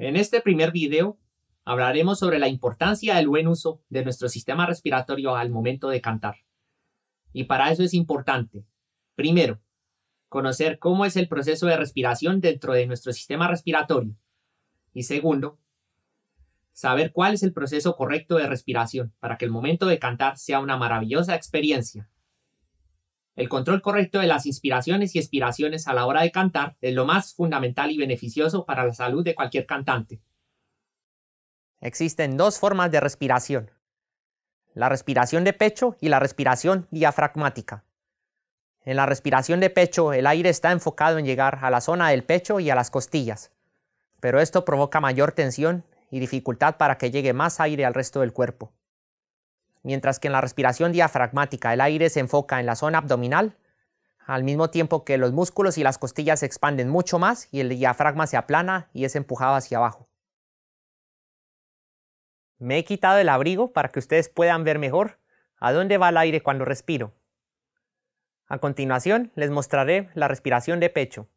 En este primer video hablaremos sobre la importancia del buen uso de nuestro sistema respiratorio al momento de cantar. Y para eso es importante, primero, conocer cómo es el proceso de respiración dentro de nuestro sistema respiratorio. Y segundo, saber cuál es el proceso correcto de respiración para que el momento de cantar sea una maravillosa experiencia. El control correcto de las inspiraciones y expiraciones a la hora de cantar es lo más fundamental y beneficioso para la salud de cualquier cantante. Existen dos formas de respiración. La respiración de pecho y la respiración diafragmática. En la respiración de pecho, el aire está enfocado en llegar a la zona del pecho y a las costillas, pero esto provoca mayor tensión y dificultad para que llegue más aire al resto del cuerpo mientras que en la respiración diafragmática el aire se enfoca en la zona abdominal, al mismo tiempo que los músculos y las costillas se expanden mucho más y el diafragma se aplana y es empujado hacia abajo. Me he quitado el abrigo para que ustedes puedan ver mejor a dónde va el aire cuando respiro. A continuación les mostraré la respiración de pecho.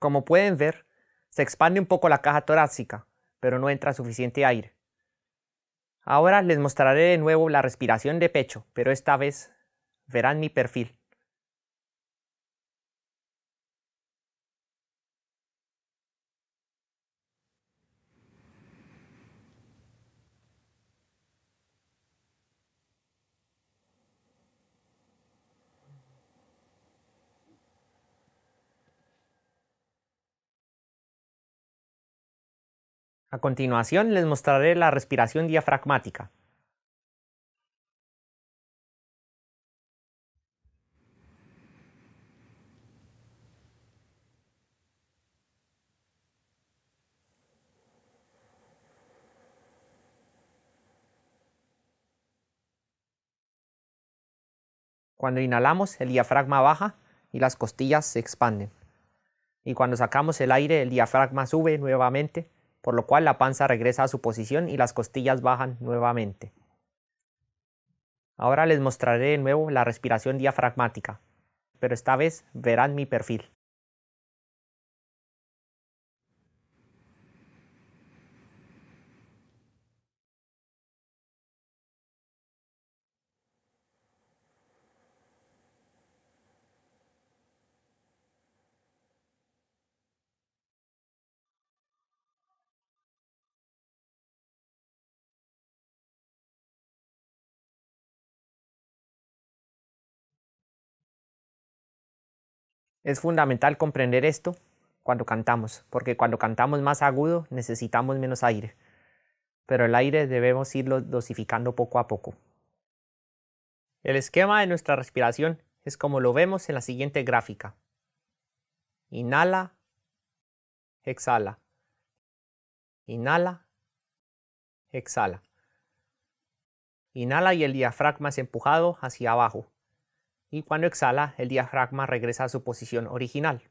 Como pueden ver, se expande un poco la caja torácica, pero no entra suficiente aire. Ahora les mostraré de nuevo la respiración de pecho, pero esta vez verán mi perfil. A continuación les mostraré la respiración diafragmática. Cuando inhalamos, el diafragma baja y las costillas se expanden. Y cuando sacamos el aire, el diafragma sube nuevamente por lo cual la panza regresa a su posición y las costillas bajan nuevamente. Ahora les mostraré de nuevo la respiración diafragmática, pero esta vez verán mi perfil. Es fundamental comprender esto cuando cantamos, porque cuando cantamos más agudo necesitamos menos aire, pero el aire debemos irlo dosificando poco a poco. El esquema de nuestra respiración es como lo vemos en la siguiente gráfica. Inhala, exhala. Inhala, exhala. Inhala y el diafragma es empujado hacia abajo y cuando exhala el diafragma regresa a su posición original.